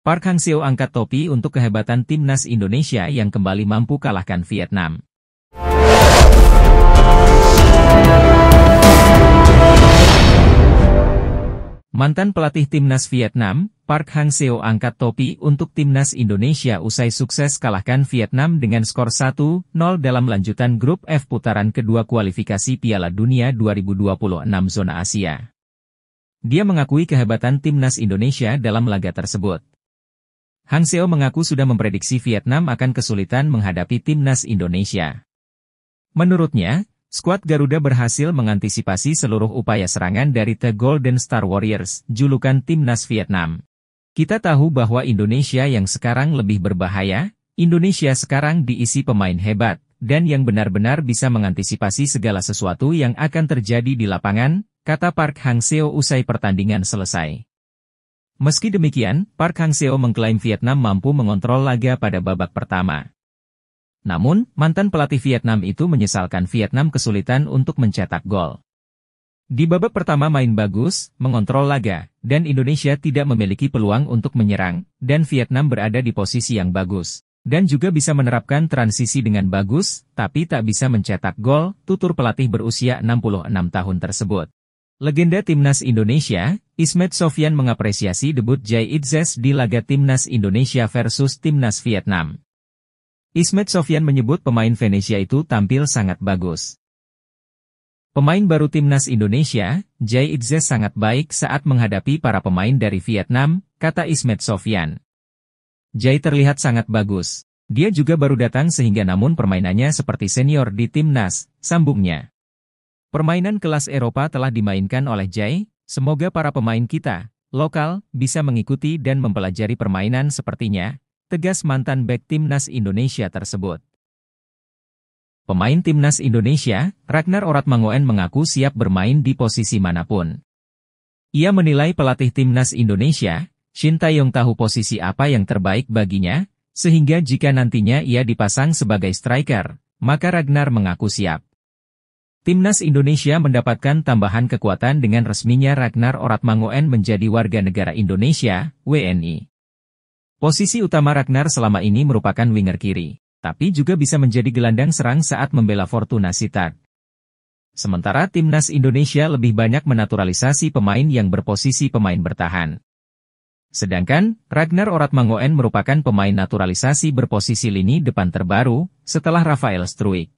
Park Hang Seo angkat topi untuk kehebatan timnas Indonesia yang kembali mampu kalahkan Vietnam. Mantan pelatih timnas Vietnam, Park Hang Seo angkat topi untuk timnas Indonesia usai sukses kalahkan Vietnam dengan skor 1-0 dalam lanjutan grup F putaran kedua kualifikasi Piala Dunia 2026 zona Asia. Dia mengakui kehebatan timnas Indonesia dalam laga tersebut. Hang Seo mengaku sudah memprediksi Vietnam akan kesulitan menghadapi timnas Indonesia. Menurutnya, skuad Garuda berhasil mengantisipasi seluruh upaya serangan dari The Golden Star Warriors, julukan timnas Vietnam. Kita tahu bahwa Indonesia yang sekarang lebih berbahaya, Indonesia sekarang diisi pemain hebat, dan yang benar-benar bisa mengantisipasi segala sesuatu yang akan terjadi di lapangan, kata Park Hang Seo usai pertandingan selesai. Meski demikian, Park Hang-seo mengklaim Vietnam mampu mengontrol laga pada babak pertama. Namun, mantan pelatih Vietnam itu menyesalkan Vietnam kesulitan untuk mencetak gol. Di babak pertama main bagus, mengontrol laga, dan Indonesia tidak memiliki peluang untuk menyerang, dan Vietnam berada di posisi yang bagus. Dan juga bisa menerapkan transisi dengan bagus, tapi tak bisa mencetak gol, tutur pelatih berusia 66 tahun tersebut. Legenda Timnas Indonesia, Ismet Sofyan mengapresiasi debut Jai Itzes di laga Timnas Indonesia versus Timnas Vietnam. Ismet Sofyan menyebut pemain Venesia itu tampil sangat bagus. Pemain baru Timnas Indonesia, Jai Itzes sangat baik saat menghadapi para pemain dari Vietnam, kata Ismet Sofyan. Jai terlihat sangat bagus. Dia juga baru datang sehingga namun permainannya seperti senior di Timnas, sambungnya. Permainan kelas Eropa telah dimainkan oleh Jai, Semoga para pemain kita, lokal, bisa mengikuti dan mempelajari permainan sepertinya, tegas mantan bek timnas Indonesia tersebut. Pemain timnas Indonesia, Ragnar Oratmangoen mengaku siap bermain di posisi manapun. Ia menilai pelatih timnas Indonesia, Shin Taeyong tahu posisi apa yang terbaik baginya, sehingga jika nantinya ia dipasang sebagai striker, maka Ragnar mengaku siap. Timnas Indonesia mendapatkan tambahan kekuatan dengan resminya Ragnar Oratmangoen menjadi warga negara Indonesia, WNI. Posisi utama Ragnar selama ini merupakan winger kiri, tapi juga bisa menjadi gelandang serang saat membela Fortuna Sittard. Sementara Timnas Indonesia lebih banyak menaturalisasi pemain yang berposisi pemain bertahan. Sedangkan, Ragnar Oratmangoen merupakan pemain naturalisasi berposisi lini depan terbaru, setelah Rafael Struik.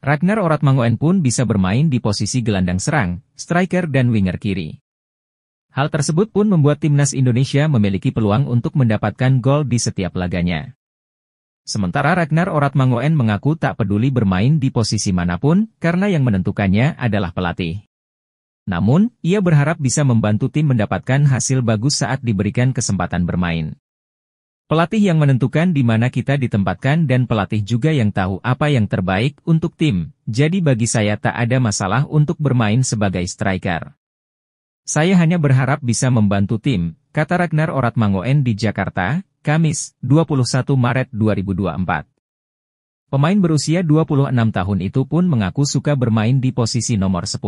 Ragnar Oratmangoen pun bisa bermain di posisi gelandang serang, striker dan winger kiri. Hal tersebut pun membuat timnas Indonesia memiliki peluang untuk mendapatkan gol di setiap laganya. Sementara Ragnar Oratmangoen mengaku tak peduli bermain di posisi manapun karena yang menentukannya adalah pelatih. Namun, ia berharap bisa membantu tim mendapatkan hasil bagus saat diberikan kesempatan bermain. Pelatih yang menentukan di mana kita ditempatkan dan pelatih juga yang tahu apa yang terbaik untuk tim, jadi bagi saya tak ada masalah untuk bermain sebagai striker. Saya hanya berharap bisa membantu tim, kata Ragnar Oratmangoen di Jakarta, Kamis, 21 Maret 2024. Pemain berusia 26 tahun itu pun mengaku suka bermain di posisi nomor 10.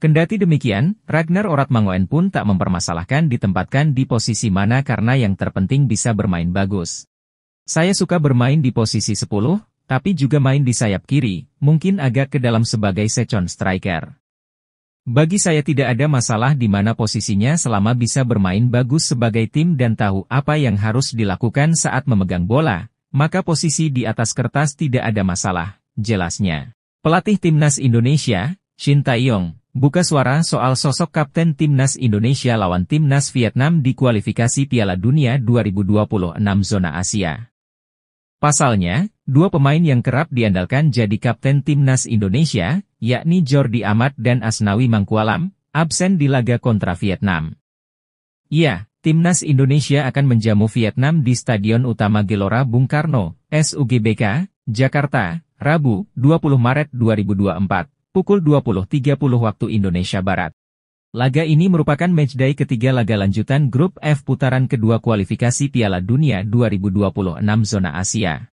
Kendati demikian, Ragnar Oratmangoen pun tak mempermasalahkan ditempatkan di posisi mana karena yang terpenting bisa bermain bagus. Saya suka bermain di posisi 10, tapi juga main di sayap kiri, mungkin agak ke dalam sebagai secon striker. Bagi saya tidak ada masalah di mana posisinya selama bisa bermain bagus sebagai tim dan tahu apa yang harus dilakukan saat memegang bola, maka posisi di atas kertas tidak ada masalah, jelasnya. Pelatih Timnas Indonesia, Shin Taeyong, Buka suara soal sosok kapten timnas Indonesia lawan timnas Vietnam di kualifikasi Piala Dunia 2026 zona Asia. Pasalnya, dua pemain yang kerap diandalkan jadi kapten timnas Indonesia, yakni Jordi Amat dan Asnawi Mangkualam, absen di laga kontra Vietnam. Iya, timnas Indonesia akan menjamu Vietnam di Stadion Utama Gelora Bung Karno, SUGBK, Jakarta, Rabu, 20 Maret 2024 pukul 20.30 waktu Indonesia Barat. Laga ini merupakan matchday ketiga laga lanjutan Grup F putaran kedua kualifikasi Piala Dunia 2026 zona Asia.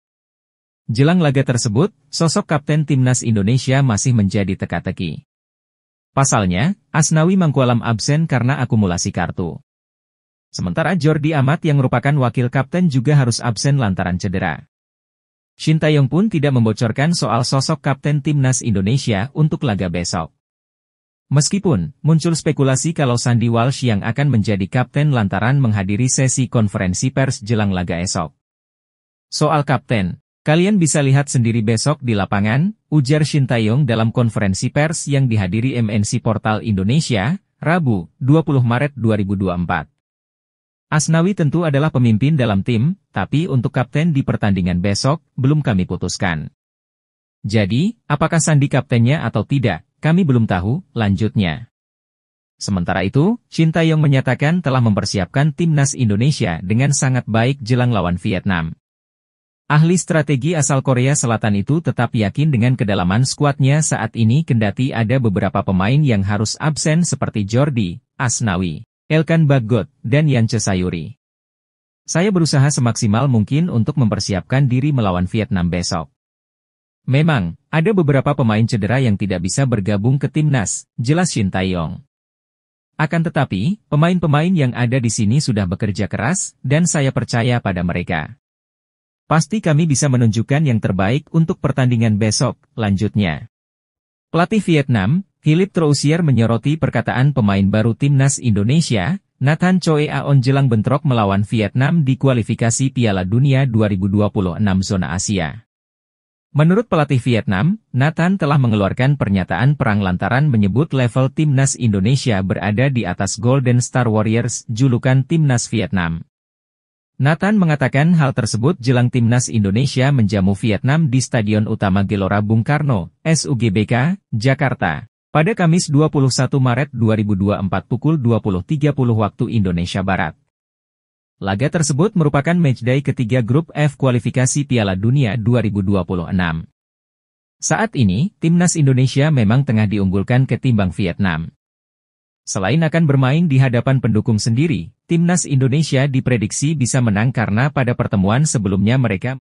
Jelang laga tersebut, sosok kapten timnas Indonesia masih menjadi teka-teki. Pasalnya, Asnawi Mangkualam absen karena akumulasi kartu. Sementara Jordi Amat yang merupakan wakil kapten juga harus absen lantaran cedera. Shin Taeyong pun tidak membocorkan soal sosok kapten timnas Indonesia untuk laga besok. Meskipun, muncul spekulasi kalau Sandi Walsh yang akan menjadi kapten lantaran menghadiri sesi konferensi pers jelang laga esok. Soal kapten, kalian bisa lihat sendiri besok di lapangan, ujar Shin Taeyong dalam konferensi pers yang dihadiri MNC Portal Indonesia, Rabu, 20 Maret 2024. Asnawi tentu adalah pemimpin dalam tim, tapi untuk kapten di pertandingan besok, belum kami putuskan. Jadi, apakah Sandi kaptennya atau tidak, kami belum tahu, lanjutnya. Sementara itu, Yong menyatakan telah mempersiapkan timnas Indonesia dengan sangat baik jelang lawan Vietnam. Ahli strategi asal Korea Selatan itu tetap yakin dengan kedalaman skuadnya saat ini kendati ada beberapa pemain yang harus absen seperti Jordi, Asnawi. Elkan Bagot, dan Yance Sayuri. Saya berusaha semaksimal mungkin untuk mempersiapkan diri melawan Vietnam besok. Memang, ada beberapa pemain cedera yang tidak bisa bergabung ke timnas, jelas Shin Taeyong. Akan tetapi, pemain-pemain yang ada di sini sudah bekerja keras, dan saya percaya pada mereka. Pasti kami bisa menunjukkan yang terbaik untuk pertandingan besok, lanjutnya. Pelatih Vietnam, Philip Trousier menyoroti perkataan pemain baru timnas Indonesia, Nathan Choi Aon jelang bentrok melawan Vietnam di kualifikasi Piala Dunia 2026 zona Asia. Menurut pelatih Vietnam, Nathan telah mengeluarkan pernyataan perang lantaran menyebut level timnas Indonesia berada di atas Golden Star Warriors, julukan timnas Vietnam. Nathan mengatakan hal tersebut jelang timnas Indonesia menjamu Vietnam di Stadion Utama Gelora Bung Karno, SUGBK, Jakarta. Pada Kamis 21 Maret 2024 pukul 20.30 waktu Indonesia Barat. Laga tersebut merupakan matchday ketiga grup F kualifikasi Piala Dunia 2026. Saat ini, timnas Indonesia memang tengah diunggulkan ketimbang Vietnam. Selain akan bermain di hadapan pendukung sendiri, timnas Indonesia diprediksi bisa menang karena pada pertemuan sebelumnya mereka